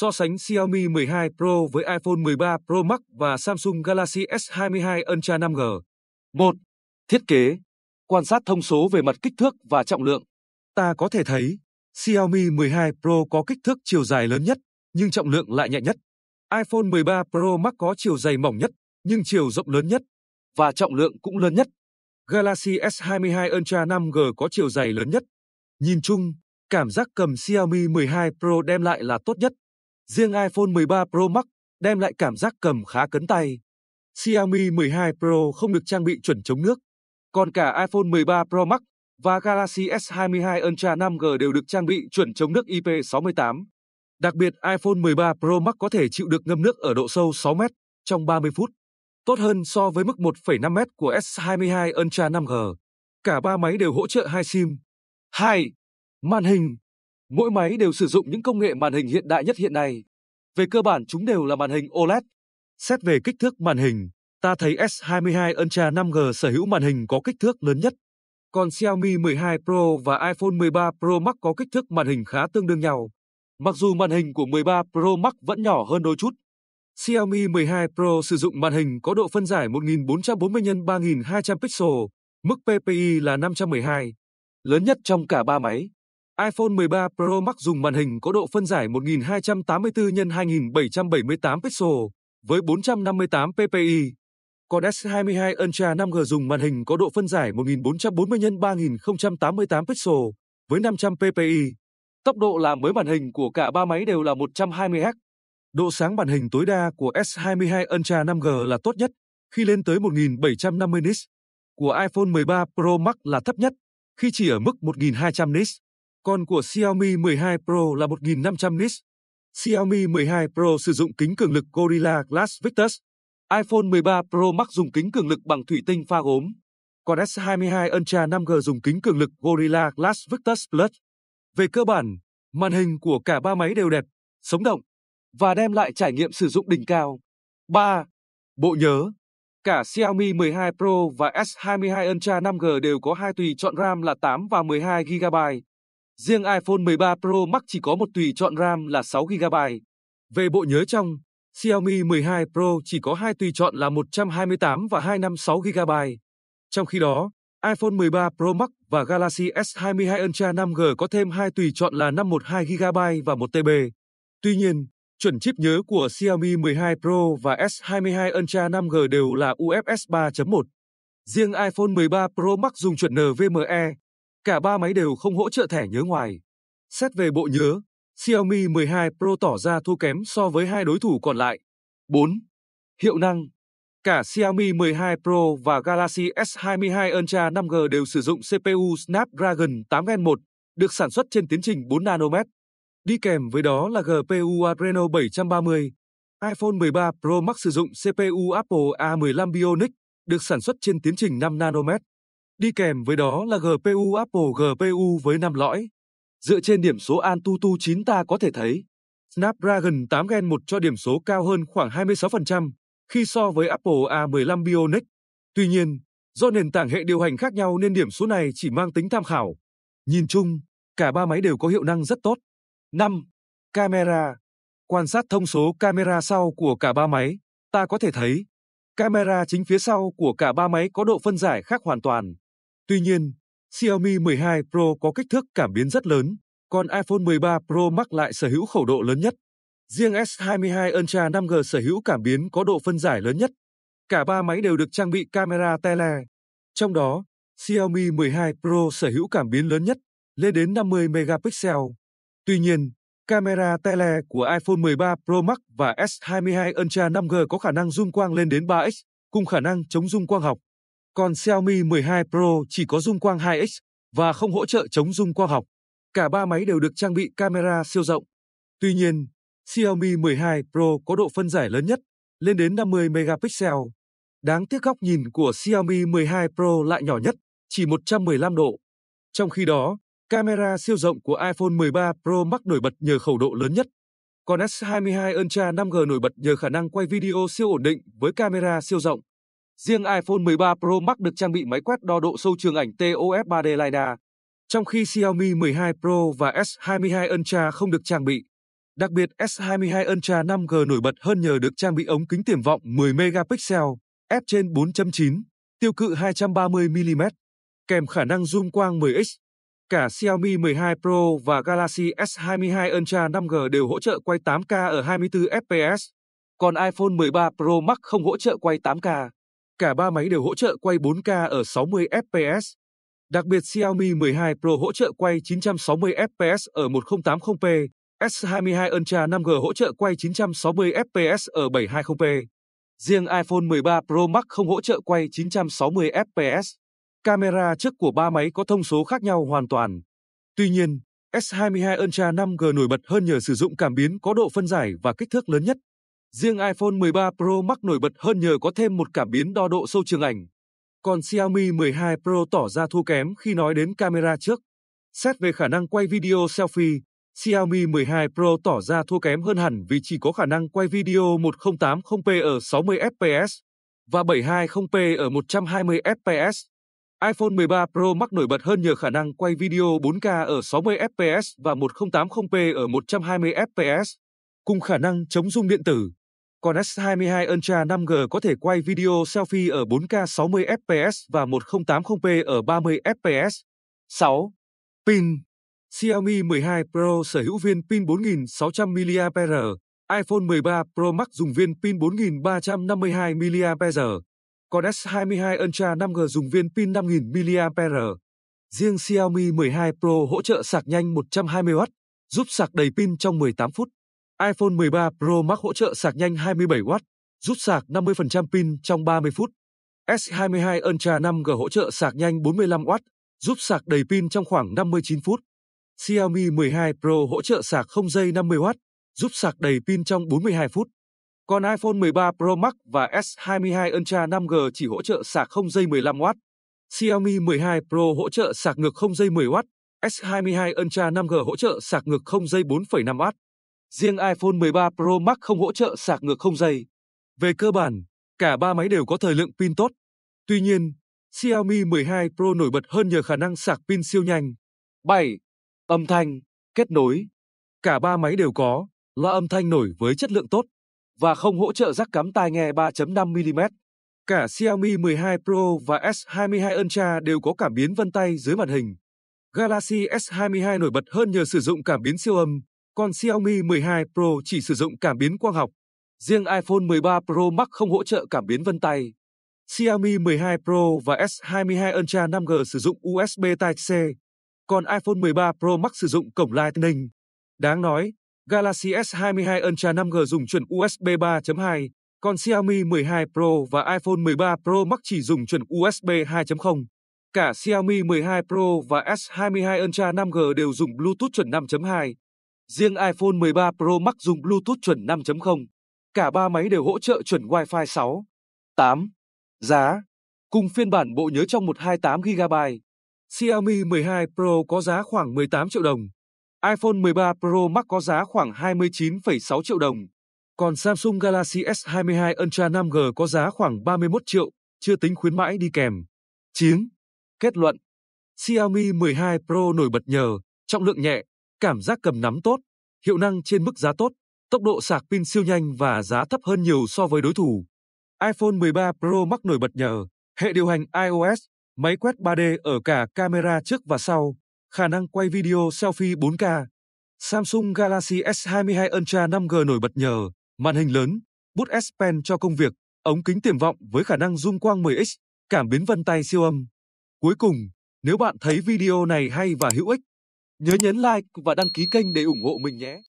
So sánh Xiaomi 12 Pro với iPhone 13 Pro Max và Samsung Galaxy S22 Ultra 5G. 1. Thiết kế. Quan sát thông số về mặt kích thước và trọng lượng. Ta có thể thấy, Xiaomi 12 Pro có kích thước chiều dài lớn nhất, nhưng trọng lượng lại nhẹ nhất. iPhone 13 Pro Max có chiều dày mỏng nhất, nhưng chiều rộng lớn nhất và trọng lượng cũng lớn nhất. Galaxy S22 Ultra 5G có chiều dày lớn nhất. Nhìn chung, cảm giác cầm Xiaomi 12 Pro đem lại là tốt nhất. Riêng iPhone 13 Pro Max đem lại cảm giác cầm khá cấn tay. Xiaomi 12 Pro không được trang bị chuẩn chống nước, còn cả iPhone 13 Pro Max và Galaxy S22 Ultra 5G đều được trang bị chuẩn chống nước IP68. Đặc biệt iPhone 13 Pro Max có thể chịu được ngâm nước ở độ sâu 6m trong 30 phút, tốt hơn so với mức 1,5m của S22 Ultra 5G. Cả ba máy đều hỗ trợ hai SIM. 2. Màn hình Mỗi máy đều sử dụng những công nghệ màn hình hiện đại nhất hiện nay. Về cơ bản chúng đều là màn hình OLED. Xét về kích thước màn hình, ta thấy S22 Ultra 5G sở hữu màn hình có kích thước lớn nhất. Còn Xiaomi 12 Pro và iPhone 13 Pro Max có kích thước màn hình khá tương đương nhau. Mặc dù màn hình của 13 Pro Max vẫn nhỏ hơn đôi chút. Xiaomi 12 Pro sử dụng màn hình có độ phân giải 1440 x 3200 pixel, mức PPI là 512, lớn nhất trong cả ba máy iPhone 13 Pro Max dùng màn hình có độ phân giải 1284 x 2778 pixel với 458 ppi. Còn s 22 Ultra 5G dùng màn hình có độ phân giải 1440 x 3088 pixel với 500 ppi. Tốc độ làm mới màn hình của cả ba máy đều là 120Hz. Độ sáng màn hình tối đa của S22 Ultra 5G là tốt nhất khi lên tới 1750 nits. Của iPhone 13 Pro Max là thấp nhất khi chỉ ở mức 1200 nits còn của Xiaomi 12 Pro là 1500 nits. Xiaomi 12 Pro sử dụng kính cường lực Gorilla Glass Victus. iPhone 13 Pro Max dùng kính cường lực bằng thủy tinh pha gốm. Còn S22 Ultra 5G dùng kính cường lực Gorilla Glass Victus Plus. Về cơ bản, màn hình của cả ba máy đều đẹp, sống động và đem lại trải nghiệm sử dụng đỉnh cao. 3. Bộ nhớ Cả Xiaomi 12 Pro và S22 Ultra 5G đều có hai tùy chọn RAM là 8 và 12 GB. Riêng iPhone 13 Pro Max chỉ có một tùy chọn RAM là 6GB. Về bộ nhớ trong, Xiaomi 12 Pro chỉ có hai tùy chọn là 128 và 256GB. Trong khi đó, iPhone 13 Pro Max và Galaxy S22 Ultra 5G có thêm hai tùy chọn là 512GB và 1TB. Tuy nhiên, chuẩn chip nhớ của Xiaomi 12 Pro và S22 Ultra 5G đều là UFS 3.1. Riêng iPhone 13 Pro Max dùng chuẩn NVMe Cả ba máy đều không hỗ trợ thẻ nhớ ngoài. Xét về bộ nhớ, Xiaomi 12 Pro tỏ ra thua kém so với hai đối thủ còn lại. 4. Hiệu năng Cả Xiaomi 12 Pro và Galaxy S22 Ultra 5G đều sử dụng CPU Snapdragon 8 Gen 1, được sản xuất trên tiến trình 4 nanomet. Đi kèm với đó là GPU Adreno 730. iPhone 13 Pro Max sử dụng CPU Apple A15 Bionic, được sản xuất trên tiến trình 5 nanomet. Đi kèm với đó là GPU Apple GPU với 5 lõi. Dựa trên điểm số AnTuTu 9 ta có thể thấy, Snapdragon 8 Gen 1 cho điểm số cao hơn khoảng 26% khi so với Apple A15 Bionic. Tuy nhiên, do nền tảng hệ điều hành khác nhau nên điểm số này chỉ mang tính tham khảo. Nhìn chung, cả ba máy đều có hiệu năng rất tốt. 5. Camera Quan sát thông số camera sau của cả ba máy, ta có thể thấy camera chính phía sau của cả ba máy có độ phân giải khác hoàn toàn. Tuy nhiên, Xiaomi 12 Pro có kích thước cảm biến rất lớn, còn iPhone 13 Pro Max lại sở hữu khẩu độ lớn nhất. Riêng S22 Ultra 5G sở hữu cảm biến có độ phân giải lớn nhất. Cả ba máy đều được trang bị camera tele. Trong đó, Xiaomi 12 Pro sở hữu cảm biến lớn nhất, lên đến 50 megapixel. Tuy nhiên, camera tele của iPhone 13 Pro Max và S22 Ultra 5G có khả năng zoom quang lên đến 3x, cùng khả năng chống zoom quang học. Còn Xiaomi 12 Pro chỉ có dung quang 2x và không hỗ trợ chống dung quang học. Cả ba máy đều được trang bị camera siêu rộng. Tuy nhiên, Xiaomi 12 Pro có độ phân giải lớn nhất, lên đến 50 megapixel. Đáng tiếc góc nhìn của Xiaomi 12 Pro lại nhỏ nhất, chỉ 115 độ. Trong khi đó, camera siêu rộng của iPhone 13 Pro Max nổi bật nhờ khẩu độ lớn nhất. Còn S22 Ultra 5G nổi bật nhờ khả năng quay video siêu ổn định với camera siêu rộng. Riêng iPhone 13 Pro Max được trang bị máy quét đo độ sâu trường ảnh TOF 3D LiDAR, trong khi Xiaomi 12 Pro và S22 Ultra không được trang bị. Đặc biệt S22 Ultra 5G nổi bật hơn nhờ được trang bị ống kính tiềm vọng 10 megapixel, f trên 4.9, tiêu cự 230 mm, kèm khả năng zoom quang 10x. Cả Xiaomi 12 Pro và Galaxy S22 Ultra 5G đều hỗ trợ quay 8K ở 24 fps, còn iPhone 13 Pro Max không hỗ trợ quay 8K. Cả ba máy đều hỗ trợ quay 4K ở 60 fps. Đặc biệt Xiaomi 12 Pro hỗ trợ quay 960 fps ở 1080p, S22 Ultra 5G hỗ trợ quay 960 fps ở 720p. Riêng iPhone 13 Pro Max không hỗ trợ quay 960 fps. Camera trước của ba máy có thông số khác nhau hoàn toàn. Tuy nhiên, S22 Ultra 5G nổi bật hơn nhờ sử dụng cảm biến có độ phân giải và kích thước lớn nhất. Riêng iPhone 13 Pro Max nổi bật hơn nhờ có thêm một cảm biến đo độ sâu trường ảnh. Còn Xiaomi 12 Pro tỏ ra thua kém khi nói đến camera trước. Xét về khả năng quay video selfie, Xiaomi 12 Pro tỏ ra thua kém hơn hẳn vì chỉ có khả năng quay video 1080p ở 60 fps và 720p ở 120 fps. iPhone 13 Pro Max nổi bật hơn nhờ khả năng quay video 4K ở 60 fps và 1080p ở 120 fps cùng khả năng chống rung điện tử. Còn S22 Ultra 5G có thể quay video selfie ở 4K 60 fps và 1080p ở 30 fps. 6. Pin Xiaomi 12 Pro sở hữu viên pin 4600 mAh, iPhone 13 Pro Max dùng viên pin 4352 mAh, còn S22 Ultra 5G dùng viên pin 5000 mAh. Riêng Xiaomi 12 Pro hỗ trợ sạc nhanh 120W, giúp sạc đầy pin trong 18 phút iPhone 13 Pro Max hỗ trợ sạc nhanh 27W, rút sạc 50% pin trong 30 phút. S22 Ultra 5G hỗ trợ sạc nhanh 45W, giúp sạc đầy pin trong khoảng 59 phút. Xiaomi 12 Pro hỗ trợ sạc không dây 50W, giúp sạc đầy pin trong 42 phút. Còn iPhone 13 Pro Max và S22 Ultra 5G chỉ hỗ trợ sạc không dây 15W. Xiaomi 12 Pro hỗ trợ sạc ngược không dây 10W, S22 Ultra 5G hỗ trợ sạc ngược không dây 4,5W riêng iPhone 13 Pro Max không hỗ trợ sạc ngược không dây. Về cơ bản, cả ba máy đều có thời lượng pin tốt. Tuy nhiên, Xiaomi 12 Pro nổi bật hơn nhờ khả năng sạc pin siêu nhanh. 7. Âm thanh, kết nối. Cả ba máy đều có loa âm thanh nổi với chất lượng tốt và không hỗ trợ rắc cắm tai nghe 3.5 mm. Cả Xiaomi 12 Pro và S22 Ultra đều có cảm biến vân tay dưới màn hình. Galaxy S22 nổi bật hơn nhờ sử dụng cảm biến siêu âm. Còn Xiaomi 12 Pro chỉ sử dụng cảm biến quang học. Riêng iPhone 13 Pro Max không hỗ trợ cảm biến vân tay. Xiaomi 12 Pro và S22 Ultra 5G sử dụng USB Type-C, còn iPhone 13 Pro Max sử dụng cổng Lightning. Đáng nói, Galaxy S22 Ultra 5G dùng chuẩn USB 3.2, còn Xiaomi 12 Pro và iPhone 13 Pro Max chỉ dùng chuẩn USB 2.0. Cả Xiaomi 12 Pro và S22 Ultra 5G đều dùng Bluetooth chuẩn 5.2. Riêng iPhone 13 Pro Max dùng Bluetooth chuẩn 5.0. Cả ba máy đều hỗ trợ chuẩn Wi-Fi 6. 8. Giá Cùng phiên bản bộ nhớ trong 128GB, Xiaomi 12 Pro có giá khoảng 18 triệu đồng, iPhone 13 Pro Max có giá khoảng 29,6 triệu đồng, còn Samsung Galaxy S22 Ultra 5G có giá khoảng 31 triệu, chưa tính khuyến mãi đi kèm. 9. Kết luận Xiaomi 12 Pro nổi bật nhờ, trọng lượng nhẹ, cảm giác cầm nắm tốt, hiệu năng trên mức giá tốt, tốc độ sạc pin siêu nhanh và giá thấp hơn nhiều so với đối thủ. iPhone 13 Pro Max nổi bật nhờ hệ điều hành iOS, máy quét 3D ở cả camera trước và sau, khả năng quay video selfie 4K. Samsung Galaxy S22 Ultra 5G nổi bật nhờ màn hình lớn, bút S Pen cho công việc, ống kính tiềm vọng với khả năng zoom quang 10x, cảm biến vân tay siêu âm. Cuối cùng, nếu bạn thấy video này hay và hữu ích, Nhớ nhấn like và đăng ký kênh để ủng hộ mình nhé.